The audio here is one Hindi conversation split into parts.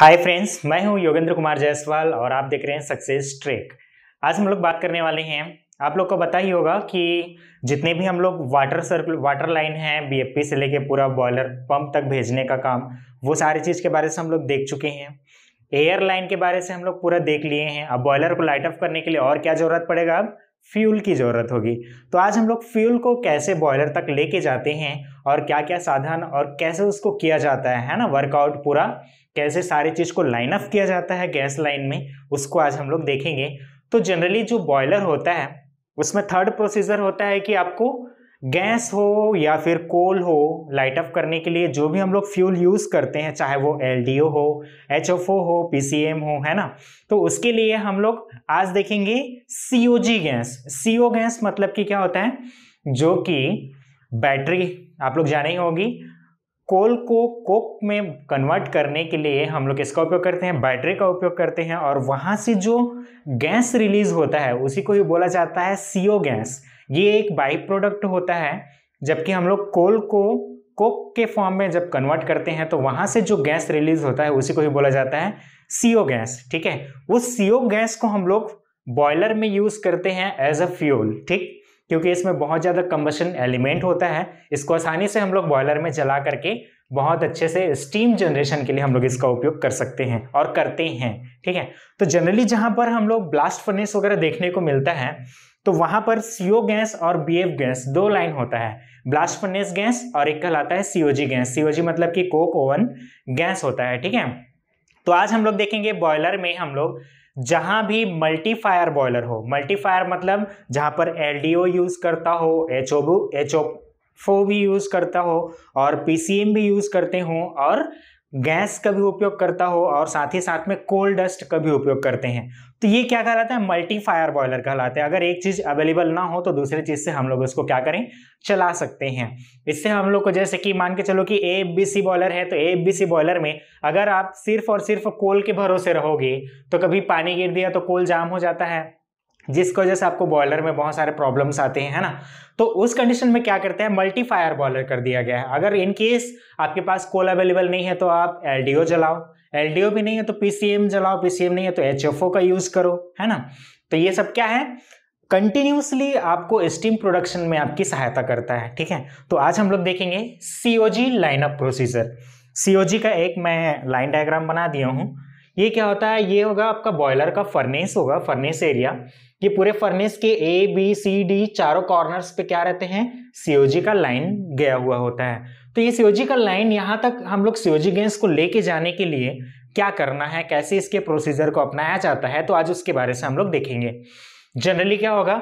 हाय फ्रेंड्स मैं हूं योगेंद्र कुमार जायसवाल और आप देख रहे हैं सक्सेस ट्रेक आज हम लोग बात करने वाले हैं आप लोग को पता ही होगा कि जितने भी हम लोग वाटर सर्कल वाटर लाइन है बीएफपी से लेके पूरा बॉयलर पंप तक भेजने का काम वो सारी चीज़ के बारे से हम लोग देख चुके हैं एयर लाइन के बारे से हम लोग पूरा देख लिए हैं अब बॉयलर को लाइट ऑफ करने के लिए और क्या ज़रूरत पड़ेगा अब फ्यूल की ज़रूरत होगी तो आज हम लोग फ्यूल को कैसे बॉयलर तक लेके जाते हैं और क्या क्या साधन और कैसे उसको किया जाता है है ना वर्कआउट पूरा कैसे सारी चीज़ को लाइन अप किया जाता है गैस लाइन में उसको आज हम लोग देखेंगे तो जनरली जो बॉयलर होता है उसमें थर्ड प्रोसीजर होता है कि आपको गैस हो या फिर कोल हो लाइट अप करने के लिए जो भी हम लोग फ्यूल यूज़ करते हैं चाहे वो एल हो एच हो पी हो है ना तो उसके लिए हम लोग आज देखेंगे सी गैस सी गैस मतलब कि क्या होता है जो कि बैटरी आप लोग जाने ही होगी कोल को कोक में कन्वर्ट करने के लिए हम लोग इसका उपयोग करते हैं बैटरी का उपयोग करते हैं और वहाँ से जो गैस रिलीज होता है उसी को ही बोला जाता है सीओ गैस ये एक बाई प्रोडक्ट होता है जबकि हम लोग कोल को कोक के फॉर्म में जब कन्वर्ट करते हैं तो वहाँ से जो गैस रिलीज होता है उसी को ही बोला जाता है सीओ गैस ठीक है उस सीओ गैस को हम लोग बॉयलर में यूज़ करते हैं एज अ फ्यूल ठीक क्योंकि इसमें बहुत ज़्यादा कम्बशन एलिमेंट होता है इसको आसानी से हम लोग बॉयलर में जला करके बहुत अच्छे से स्टीम जनरेशन के लिए हम लोग इसका उपयोग कर सकते हैं और करते हैं ठीक है तो जनरली जहाँ पर हम लोग ब्लास्ट फर्नेस वगैरह देखने को मिलता है तो वहाँ पर सीओ गैस और बी गैस दो लाइन होता है ब्लास्ट फर्नेस गैस और एक कहलाता है सीओजी गैस सीओजी मतलब कि कोक ओवन गैस होता है ठीक है तो आज हम लोग देखेंगे बॉयलर में हम लोग जहां भी मल्टीफायर बॉयलर हो मल्टीफायर मतलब जहां पर एलडीओ यूज करता हो एच एचओ भी यूज करता हो और पीसीएम भी यूज करते हो और गैस का भी उपयोग करता हो और साथ ही साथ में कोल डस्ट का भी उपयोग करते हैं तो ये क्या कहलाता है मल्टीफायर बॉयलर कहलाते हैं अगर एक चीज़ अवेलेबल ना हो तो दूसरी चीज़ से हम लोग उसको क्या करें चला सकते हैं इससे हम लोग को जैसे कि मान के चलो कि ए बी सी बॉयलर है तो ए बी सी बॉयलर में अगर आप सिर्फ और सिर्फ कोल के भरोसे रहोगे तो कभी पानी गिर दिया तो कोल जाम हो जाता है जिसकी वजह से आपको बॉयलर में बहुत सारे प्रॉब्लम्स आते हैं है ना तो उस कंडीशन में क्या करते हैं मल्टीफायर बॉयलर कर दिया गया है अगर इन केस आपके पास कोल अवेलेबल नहीं है तो आप एल जलाओ एल भी नहीं है तो पीसीएम जलाओ पीसीएम नहीं है तो एच का यूज़ करो है ना तो ये सब क्या है कंटिन्यूसली आपको स्टीम प्रोडक्शन में आपकी सहायता करता है ठीक है तो आज हम लोग देखेंगे COG O G lineup procedure C का एक मैं लाइन डायग्राम बना दिया हूं ये क्या होता है ये होगा आपका बॉयलर का फर्नेस होगा फर्नेस एरिया ये पूरे फर्नेस के ए बी सी डी चारों कॉर्नर्स पे क्या रहते हैं सीओजी का लाइन गया हुआ होता है तो ये सीओजी का लाइन यहां तक हम लोग सीओजी गैस को लेके जाने के लिए क्या करना है कैसे इसके प्रोसीजर को अपनाया जाता है तो आज उसके बारे से हम लोग देखेंगे जनरली क्या होगा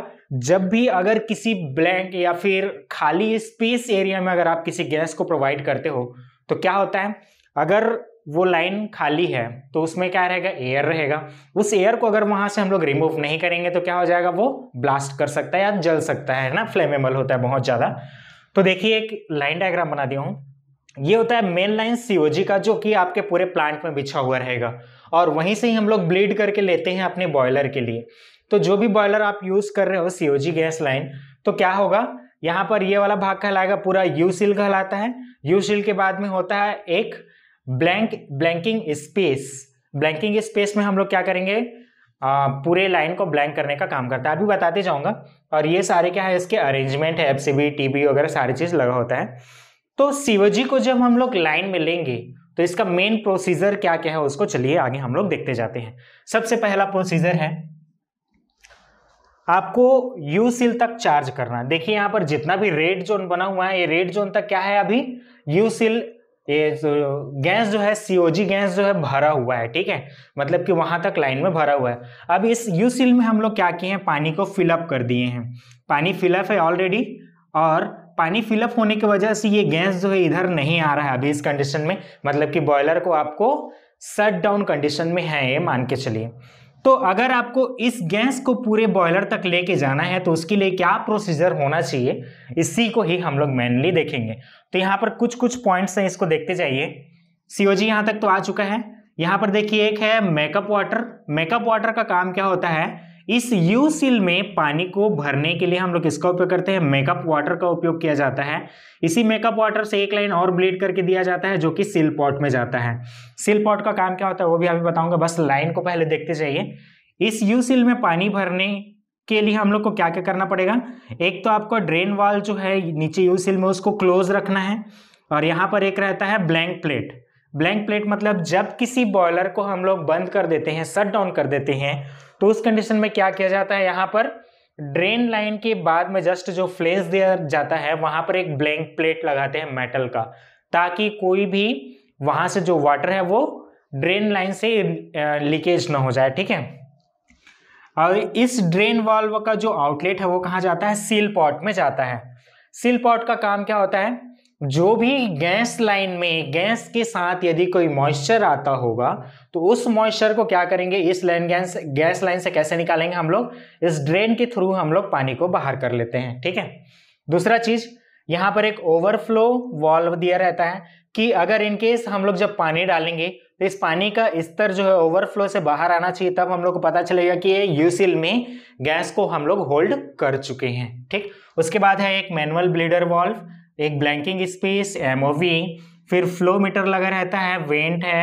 जब भी अगर किसी ब्लैंक या फिर खाली स्पेस एरिया में अगर आप किसी गैस को प्रोवाइड करते हो तो क्या होता है अगर वो लाइन खाली है तो उसमें क्या रहेगा एयर रहेगा उस एयर को अगर वहां से हम लोग रिमूव नहीं करेंगे तो क्या हो जाएगा वो ब्लास्ट कर सकता है या जल सकता है ना फ्लेमेबल होता है बहुत ज़्यादा तो देखिए एक लाइन डायग्राम बना दिया हूं ये होता है मेन लाइन सीओजी का जो कि आपके पूरे प्लांट में बिछा हुआ रहेगा और वहीं से ही हम लोग ब्लीड करके लेते हैं अपने बॉयलर के लिए तो जो भी बॉयलर आप यूज़ कर रहे हो सीओजी गैस लाइन तो क्या होगा यहाँ पर ये वाला भाग कहलाएगा पूरा यू सील कहलाता है यू सील के बाद में होता है एक blank blanking space blanking space में हम लोग क्या करेंगे आ, पूरे लाइन को ब्लैंक करने का काम करता है अभी बताते जाऊंगा और ये सारे क्या है इसके अरेंजमेंट है एफसीबी टीबी वगैरह सारी चीज़ लगा होता है तो शिवजी को जब हम लोग लाइन में लेंगे तो इसका मेन प्रोसीजर क्या क्या है उसको चलिए आगे हम लोग देखते जाते हैं सबसे पहला प्रोसीजर है आपको यू सिल तक चार्ज करना देखिए यहां पर जितना भी रेड जोन बना हुआ है ये रेड जोन तक क्या है अभी यू सिल ये जो गैस जो है सीओजी गैस जो है भरा हुआ है ठीक है मतलब कि वहां तक लाइन में भरा हुआ है अब इस यू सील में हम लोग क्या किए हैं पानी को फिलअप कर दिए हैं पानी फिलअप है ऑलरेडी और पानी फिलअप होने की वजह से ये गैस जो है इधर नहीं आ रहा है अभी इस कंडीशन में मतलब कि बॉयलर को आपको शट डाउन कंडीशन में है ये मान के चलिए तो अगर आपको इस गैस को पूरे बॉयलर तक लेके जाना है तो उसके लिए क्या प्रोसीजर होना चाहिए इसी को ही हम लोग मेनली देखेंगे तो यहाँ पर कुछ कुछ पॉइंट्स हैं इसको देखते जाइए सीओजी यहाँ तक तो आ चुका है यहाँ पर देखिए एक है मेकअप वाटर मेकअप वाटर का काम क्या होता है इस यू सील में पानी को भरने के लिए हम लोग इसका उपयोग करते हैं मेकअप वाटर का उपयोग किया जाता है इसी मेकअप वाटर से एक लाइन और ब्लीड करके दिया जाता है जो कि सिल पॉट में जाता है सिल पॉट का काम क्या होता है वो भी अभी बताऊंगा बस लाइन को पहले देखते जाइए इस यू सील में पानी भरने के लिए हम लोग को क्या क्या करना पड़ेगा एक तो आपको ड्रेन वाल जो है नीचे यू सील में उसको क्लोज रखना है और यहाँ पर एक रहता है ब्लैंक प्लेट ब्लैंक प्लेट मतलब जब किसी बॉयलर को हम लोग बंद कर देते हैं शट डाउन कर देते हैं तो उस कंडीशन में क्या किया जाता है यहाँ पर ड्रेन लाइन के बाद में जस्ट जो फ्लेंस दिया जाता है वहां पर एक ब्लैंक प्लेट लगाते हैं मेटल का ताकि कोई भी वहां से जो वाटर है वो ड्रेन लाइन से लीकेज ना हो जाए ठीक है और इस ड्रेन वाल्व का जो आउटलेट है वो कहाँ जाता है सील पॉट में जाता है सील पॉट का काम क्या होता है जो भी गैस लाइन में गैस के साथ यदि कोई मॉइस्चर आता होगा तो उस मॉइस्चर को क्या करेंगे इस लाइन गैस गैस लाइन से कैसे निकालेंगे हम लोग इस ड्रेन के थ्रू हम लोग पानी को बाहर कर लेते हैं ठीक है दूसरा चीज यहाँ पर एक ओवरफ्लो वॉल्व दिया रहता है कि अगर इनकेस हम लोग जब पानी डालेंगे तो इस पानी का स्तर जो है ओवरफ्लो से बाहर आना चाहिए तब हम लोग को पता चलेगा कि ये यूसिल में गैस को हम लोग होल्ड कर चुके हैं ठीक उसके बाद है एक मैनुअल ब्लीडर वॉल्व एक ब्लैंकिंग स्पेस एम फिर फ्लो मीटर लगा रहता है वेंट है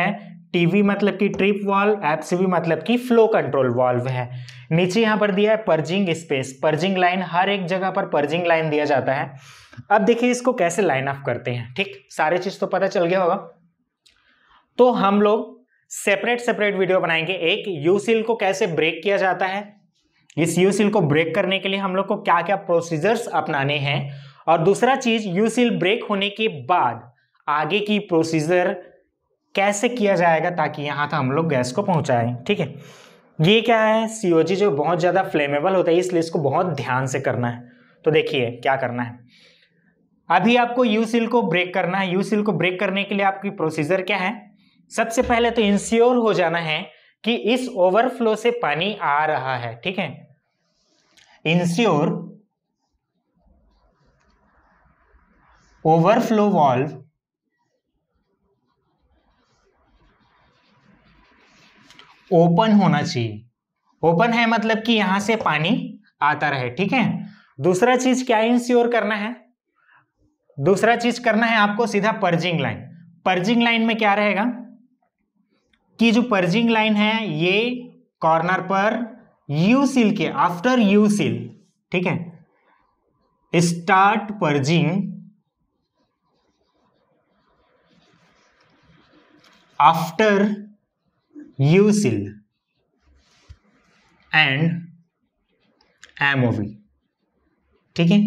टीवी मतलब कि ट्रिप वॉल्व एपसीवी मतलब कि फ्लो कंट्रोल वॉल्व है नीचे यहाँ पर दिया है पर्जिंग स्पेस पर्जिंग लाइन हर एक जगह पर पर्जिंग लाइन दिया जाता है अब देखिए इसको कैसे लाइन ऑफ करते हैं ठीक सारे चीज तो पता चल गया होगा तो हम लोग सेपरेट सेपरेट वीडियो बनाएंगे एक यूसिल को कैसे ब्रेक किया जाता है इस यूसिल को ब्रेक करने के लिए हम लोग को क्या क्या प्रोसीजर्स अपनाने हैं और दूसरा चीज यू सील ब्रेक होने के बाद आगे की प्रोसीजर कैसे किया जाएगा ताकि यहाँ तक हम लोग गैस को पहुँचाएं ठीक है ये क्या है सी जो बहुत ज़्यादा फ्लेमेबल होता है इसलिए इसको बहुत ध्यान से करना है तो देखिए क्या करना है अभी आपको यू सील को ब्रेक करना है यू सील को ब्रेक करने के लिए आपकी प्रोसीजर क्या है सबसे पहले तो इंश्योर हो जाना है कि इस ओवरफ्लो से पानी आ रहा है ठीक है इंश्योर ओवरफ्लो वॉल्व ओपन होना चाहिए ओपन है मतलब कि यहां से पानी आता रहे ठीक है दूसरा चीज क्या इंश्योर करना है दूसरा चीज करना है आपको सीधा पर्जिंग लाइन पर्जिंग लाइन में क्या रहेगा कि जो पर्जिंग लाइन है ये कॉर्नर पर यू सील के आफ्टर यू सील ठीक है start purging after UCIL and MOV ठीक है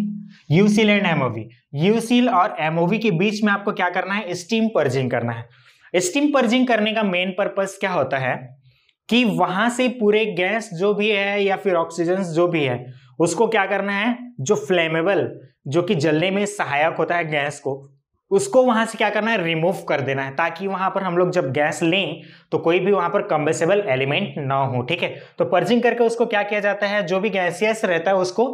यूसिल एंड एमओवी यूसिल और एमओवी के बीच में आपको क्या करना है स्टीम पर्जिंग करना है स्टीम पर्जिंग करने का मेन पर्पस क्या होता है कि वहां से पूरे गैस जो भी है या फिर ऑक्सीजन जो भी है उसको क्या करना है जो फ्लेमेबल जो कि जलने में सहायक होता है गैस को उसको वहां से क्या करना है रिमूव कर देना है ताकि वहां पर हम लोग जब गैस लें तो कोई भी वहां पर कंबेसेबल एलिमेंट ना हो ठीक है तो पर्जिंग करके उसको क्या किया जाता है जो भी गैसियस रहता है उसको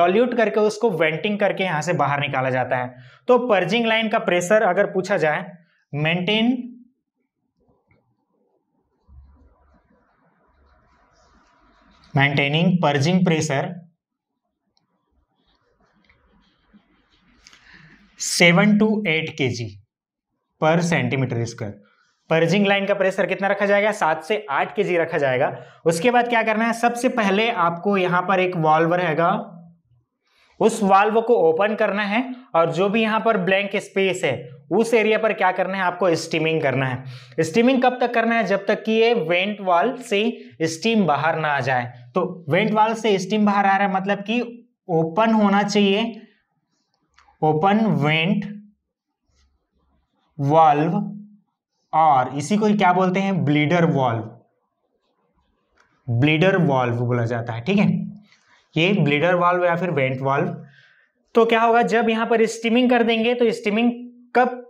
डॉल्यूट करके उसको वेंटिंग करके यहां से बाहर निकाला जाता है तो पर्जिंग लाइन का प्रेशर अगर पूछा जाए maintain maintaining purging pressure seven to eight K G पर सेंटीमीटर स्क्वायर पर्जिंग लाइन का प्रेशर कितना रखा जाएगा सात से आठ के जी रखा जाएगा उसके बाद क्या करना है सबसे पहले आपको यहां पर एक वॉल्व रहेगा उस वाल्व को ओपन करना है और जो भी यहां पर ब्लैंक स्पेस है उस एरिया पर क्या करना है आपको स्टीमिंग करना है स्टीमिंग कब तक करना है जब तक कि ये वेंट वाल से स्टीम बाहर ना आ जाए तो वेंट वाल से स्टीम बाहर आ रहा है मतलब कि ओपन होना चाहिए ओपन वेंट वाल्व और इसी को क्या बोलते हैं ब्लीडर वाल्व ब्लीडर वाल्व बोला जाता है ठीक है ये ब्लीडर वाल्व या फिर वेंट वाल्व तो क्या होगा जब यहां पर स्टीमिंग कर देंगे तो स्टीमिंग कब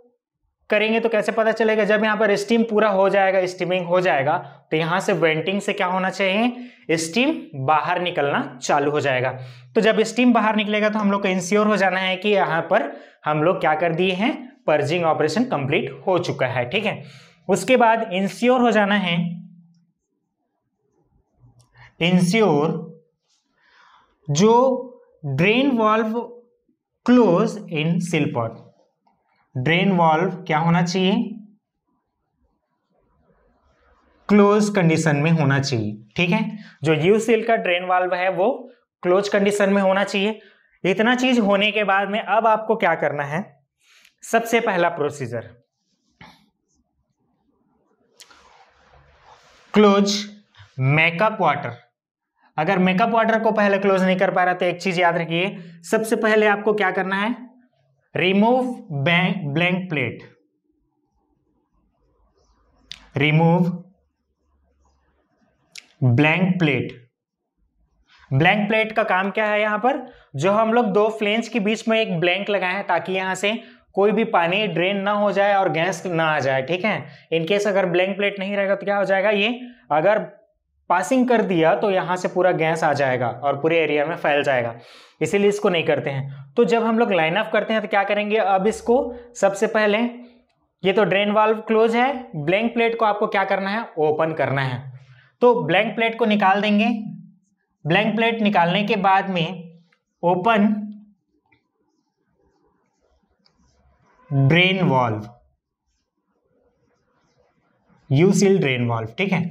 करेंगे तो कैसे पता चलेगा जब यहां पर स्टीम पूरा हो जाएगा स्टीमिंग हो जाएगा तो यहां से वेंटिंग से क्या होना चाहिए स्टीम बाहर निकलना चालू हो जाएगा तो जब स्टीम बाहर निकलेगा तो हम लोग को इंश्योर हो जाना है कि यहां पर हम लोग क्या कर दिए हैं पर्जिंग ऑपरेशन कंप्लीट हो चुका है ठीक है उसके बाद इंश्योर हो जाना है इंश्योर जो drain valve close in seal pot drain valve क्या होना चाहिए क्लोज कंडीशन में होना चाहिए ठीक है जो यू सील का ड्रेन वाल्व है वो क्लोज कंडीशन में होना चाहिए इतना चीज होने के बाद में अब आपको क्या करना है सबसे पहला प्रोसीजर क्लोज मेकअप वाटर अगर मेकअप वाटर को पहले क्लोज नहीं कर पा रहा तो एक चीज याद रखिए सबसे पहले आपको क्या करना है remove blank plate remove blank plate blank plate का काम क्या है यहां पर जो हम लोग दो फ्लेंज के बीच में एक ब्लैंक लगाए हैं ताकि यहां से कोई भी पानी ड्रेन ना हो जाए और गैस ना आ जाए ठीक है इनकेस अगर ब्लैंक प्लेट नहीं रहेगा तो क्या हो जाएगा ये अगर पासिंग कर दिया तो यहां से पूरा गैस आ जाएगा और पूरे एरिया में फैल जाएगा इसीलिए इसको नहीं करते हैं तो जब हम लोग लाइन ऑफ करते हैं तो क्या करेंगे अब इसको सबसे पहले ये तो ड्रेन वाल्व क्लोज है ब्लैंक प्लेट को आपको क्या करना है ओपन करना है तो ब्लैंक प्लेट को निकाल देंगे ब्लैंक प्लेट निकालने के बाद में open drain valve U seal drain valve ठीक है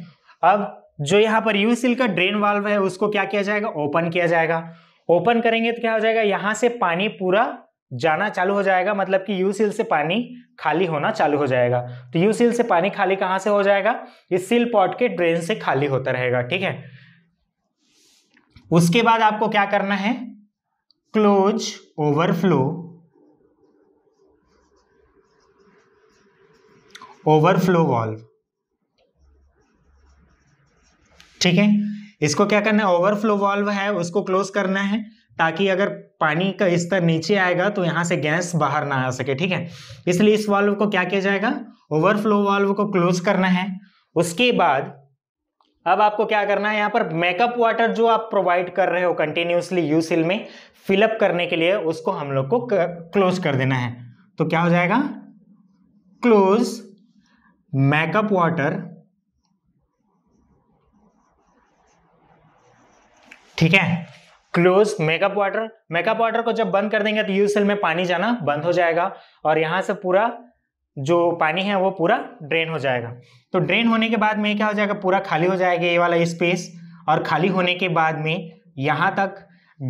अब जो यहां पर यू सील का ड्रेन वॉल्व है उसको क्या किया जाएगा ओपन किया जाएगा ओपन करेंगे तो क्या हो जाएगा यहां से पानी पूरा जाना चालू हो जाएगा मतलब कि यू सील से पानी खाली होना चालू हो जाएगा तो यू सील से पानी खाली कहां से हो जाएगा ये सील पॉट के ड्रेन से खाली होता रहेगा ठीक है उसके बाद आपको क्या करना है क्लोज ओवरफ्लो ओवरफ्लो वॉल्व ठीक है इसको क्या करना है ओवरफ्लो वॉल्व है उसको क्लोज करना है ताकि अगर पानी का स्तर नीचे आएगा तो यहाँ से गैस बाहर ना आ सके ठीक है इसलिए इस वाल्व को क्या किया जाएगा ओवरफ्लो वाल्व को क्लोज करना है उसके बाद अब आपको क्या करना है यहाँ पर मेकअप वाटर जो आप प्रोवाइड कर रहे हो कंटिन्यूसली यू सिल में फिलअप करने के लिए उसको हम लोग को क्लोज कर देना है तो क्या हो जाएगा क्लोज मेकअप वाटर ठीक है close makeup water makeup water को जब बंद कर देंगे तो यूसेल सेल में पानी जाना बंद हो जाएगा और यहाँ से पूरा जो पानी है वो पूरा ड्रेन हो जाएगा तो ड्रेन होने के बाद में क्या हो जाएगा पूरा खाली हो जाएगा ये वाला स्पेस और खाली होने के बाद में यहाँ तक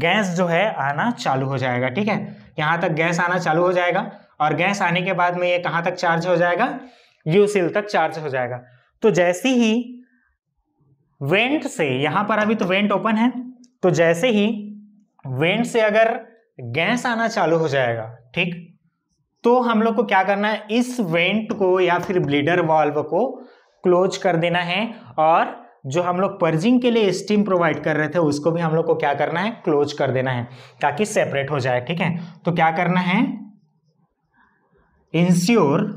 गैस जो है आना चालू हो जाएगा ठीक है यहाँ तक गैस आना चालू हो जाएगा और गैस आने के बाद में ये कहाँ तक चार्ज हो जाएगा यू तक चार्ज हो जाएगा तो जैसे ही वेंट से यहाँ पर अभी तो वेंट ओपन है तो जैसे ही वेंट से अगर गैस आना चालू हो जाएगा ठीक तो हम लोग को क्या करना है इस वेंट को या फिर ब्लीडर वाल्व को क्लोज कर देना है और जो हम लोग पर्जिंग के लिए स्टीम प्रोवाइड कर रहे थे उसको भी हम लोग को क्या करना है क्लोज कर देना है ताकि सेपरेट हो जाए ठीक है तो क्या करना है ensure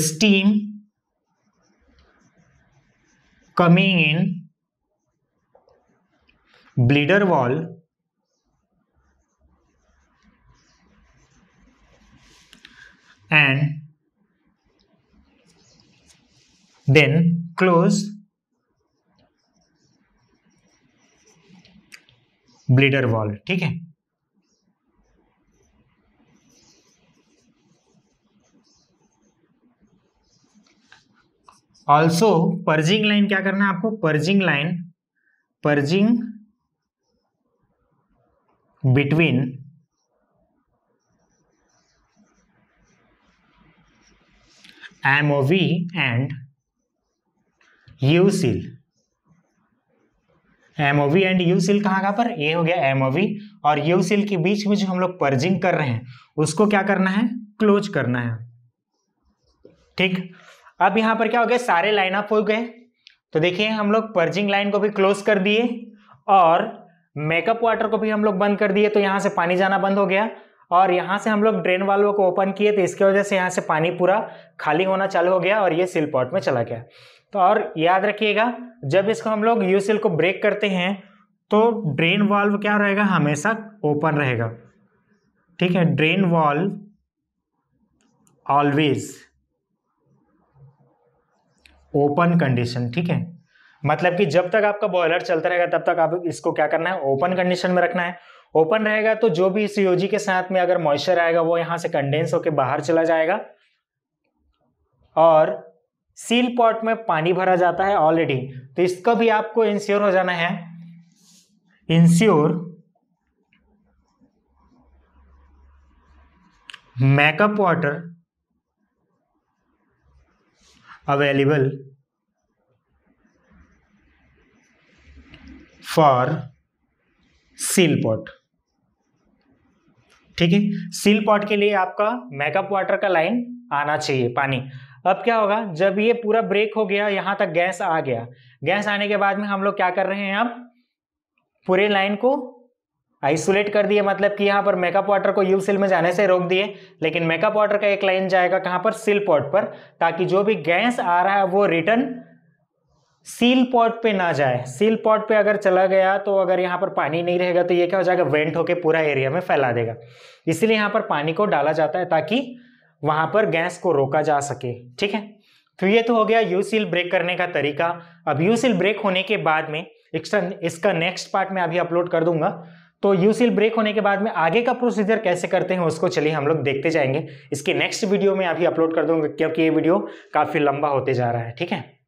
steam coming in bleeder wall and then close bleeder wall ठीक है ऑल्सो पर्जिंग लाइन क्या करना है आपको purging line purging between MOV and U seal MOV and U seal कहां कहाँ पर ए हो गया एमओवी और यू सील के बीच में जो हम लोग पर्जिंग कर रहे हैं उसको क्या करना है क्लोज करना है ठीक अब यहाँ पर क्या हो गया सारे लाइन अप हो गए तो देखिए हम लोग पर्जिंग लाइन को भी क्लोज कर दिए और मेकअप वाटर को भी हम लोग बंद कर दिए तो यहाँ से पानी जाना बंद हो गया और यहाँ से हम लोग ड्रेन वाल्व को ओपन किए तो इसके वजह से यहाँ से पानी पूरा खाली होना चालू हो गया और ये सिल पॉट में चला गया तो और याद रखिएगा जब इसको हम लोग यू सिल को ब्रेक करते हैं तो ड्रेन वाल्व क्या रहेगा हमेशा ओपन रहेगा ठीक है drain valve always open condition ठीक है मतलब कि जब तक आपका बॉयलर चलता रहेगा तब तक आप इसको क्या करना है ओपन कंडीशन में रखना है ओपन रहेगा तो जो भी सीओजी के साथ में अगर मॉइस्चर आएगा वो यहां से कंडेंस होकर बाहर चला जाएगा और सील पॉट में पानी भरा जाता है ऑलरेडी तो इसका भी आपको इंश्योर हो जाना है ensure makeup water available for seal pot ठीक है सील पॉट के लिए आपका मैकअप वाटर का लाइन आना चाहिए पानी अब क्या होगा जब ये पूरा ब्रेक हो गया यहां तक गैस आ गया गैस आने के बाद में हम लोग क्या कर रहे हैं अब पूरे लाइन को आइसोलेट कर दिए मतलब कि यहाँ पर मेकअप वाटर को यू सिल में जाने से रोक दिए लेकिन मेकअप वाटर का एक लाइन जाएगा कहाँ पर सिल पॉट पर ताकि जो भी गैस आ रहा है वो रिटर्न सील पॉट पे ना जाए सील पॉट पे अगर चला गया तो अगर यहाँ पर पानी नहीं रहेगा तो ये क्या हो जाएगा वेंट होके पूरा एरिया में फैला देगा इसीलिए यहाँ पर पानी को डाला जाता है ताकि वहाँ पर गैस को रोका जा सके ठीक है तो ये तो हो गया यू सील ब्रेक करने का तरीका अब यू सील ब्रेक होने के बाद में इसका नेक्स्ट पार्ट में अभी अपलोड कर दूंगा तो यू ब्रेक होने के बाद में आगे का प्रोसीजर कैसे करते हैं उसको चलिए हम लोग देखते जाएंगे इसके नेक्स्ट वीडियो में अभी अपलोड कर दूंगा क्योंकि ये वीडियो काफ़ी लंबा होते जा रहा है ठीक है